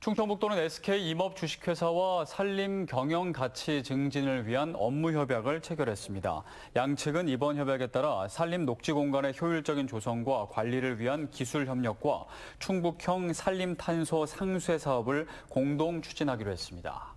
충청북도는 SK 임업 주식회사와 산림 경영 가치 증진을 위한 업무 협약을 체결했습니다. 양측은 이번 협약에 따라 산림 녹지 공간의 효율적인 조성과 관리를 위한 기술 협력과 충북형 산림 탄소 상쇄 사업을 공동 추진하기로 했습니다.